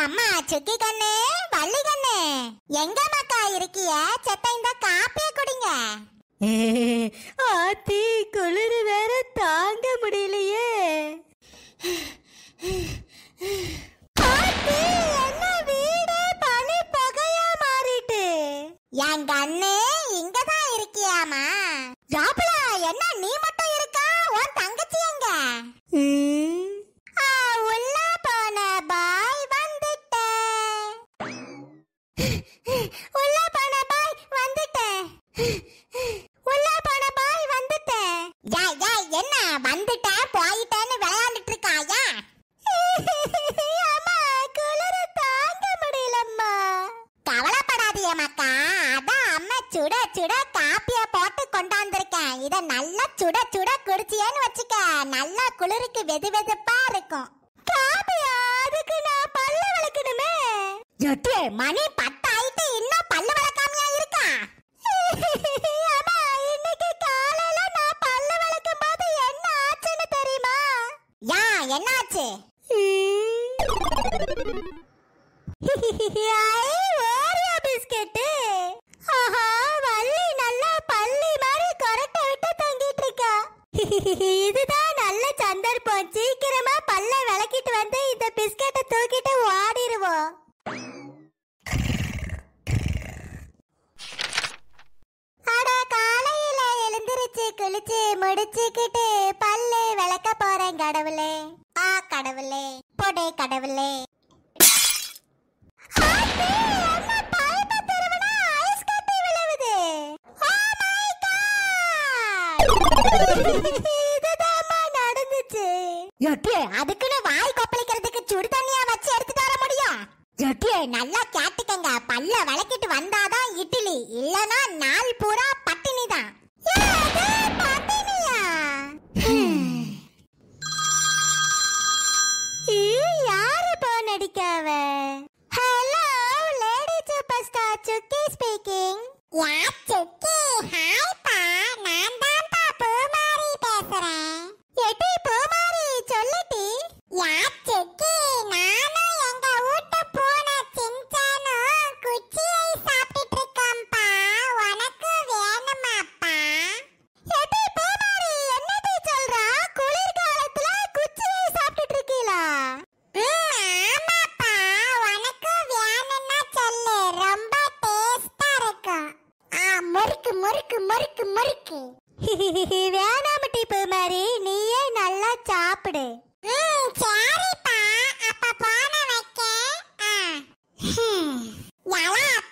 எம்மா சுக்கி கண்ணு வள்ளி கண்ணு எங்க மக்கா இருக்கிய செத்த இந்த காப்பிய குடிங்க ஆத்தி குளிர் வேற தாங்க முடியலையே என்ன வீடு பனி புகையா மாறிட்டு என் கண்ணு இங்கதான் இருக்கியாமா சுட சுட காப்பிய போட்டு கொண்டாந்துருக்கேன் இத நல்லா சுட சுட குடிச்சியேன்னு வச்சுக்க நல்லா குளிருக்கு வெது வெதுப்பா இருக்கும் காப்பியா அதுக்கு நான் பல்லு விளக்கணுமே எட்டு மணி பத்து ஆயிட்டு இன்னும் பல்லு விளக்காமையா இருக்கா இன்னைக்கு நான் பல்லு தெரியுமா என்னாச்சு ஐ ஓரியோ பிஸ்கெட்டு இதுதான் நல்ல சந்தர்ப்பம் சீக்கிரமா பல்ல விளக்கிட்டு வந்து இந்த பிஸ்கட்டை தூக்கிட்டு ஓடிடுவோம் குளிச்சு முடிச்சுக்கிட்டு பல்லு விளக்க போறேன் கடவுளே ஆ கடவுளே பொடே கடவுளே இதுதாம்மா நடந்துச்சு அதுக்குன்னு வாய் கொப்பளிக்கிறதுக்கு சுடு தண்ணியா வச்சு எடுத்து தர முடியும் எட்டியே நல்லா கேட்டுக்கங்க பல்ல விளக்கிட்டு வந்தாதான் இட்லி இல்லனா நாள் பூரா பட்டினி யாரு போன் அடிக்காவ ஹலோ லேடி சூப்பர் ஸ்டார் சுக்கி ஸ்பீக்கிங் யாச்செக்கி நானும் எங்க வீட்டு போன சிஞ்சானும் குச்சியை சாப்பிட்டு இருக்கோம்ப்பா உனக்கு வேணுமாப்பா எப்படி பூமாரி என்னத்தை சொல்றா குளிர்காலத்துல குச்சியை சாப்பிட்டு இருக்கீங்களா ஆமாப்பா உனக்கு ரொம்ப டேஸ்டா இருக்கும் ஆ முறுக்கு முறுக்கு முறுக்கு முறுக்கு வேணாமட்டி பூமாரி நீயே நல்லா சாப்பிடு சரிப்பா அப்ப போன வைக்க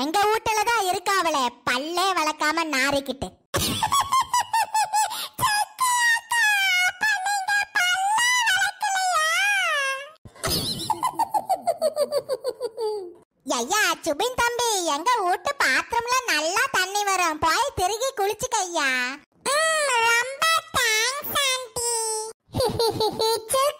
எங்க வீட்டுல தான் இருக்காவளே பல்லே வளர்க்காம நாரிக்கிட்டு ஐயா சுபின் தம்பி எங்க வீட்டு பாத்ரூம்ல நல்லா தண்ணி வரும் போய் திருகி குளிச்சுக்க ஐயா ரொம்ப தேங்க்ஸ் ஆண்டி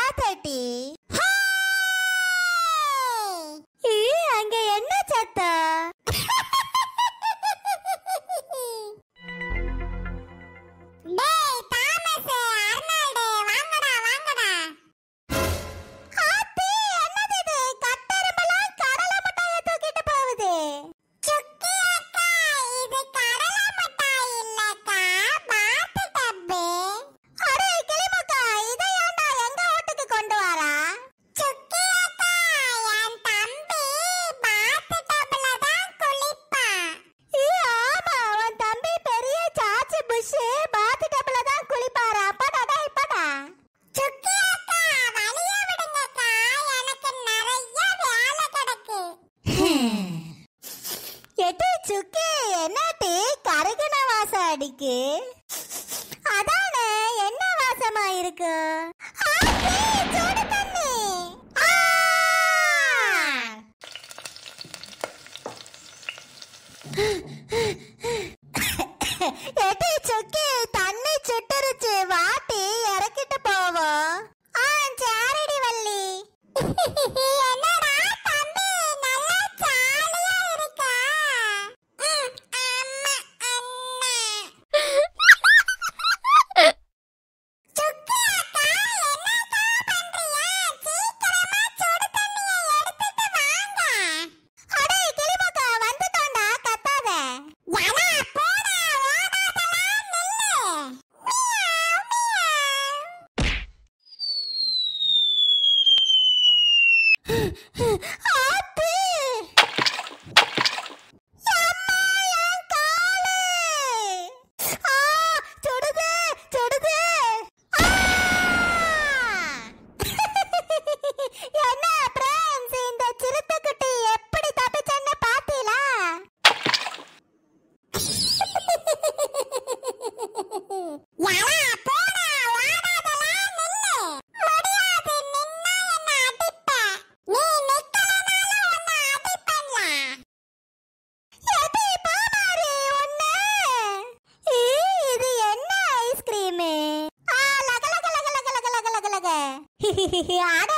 ஆடு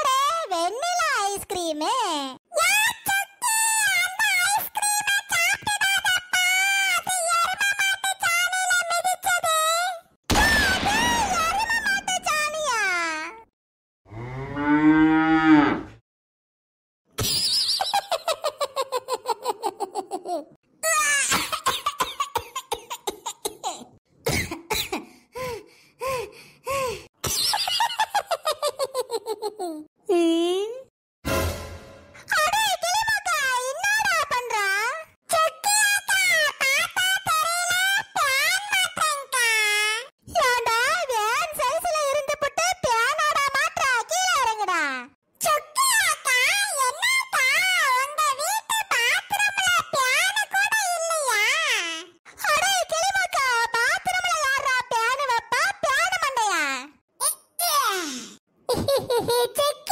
嘿嘿嘿，真。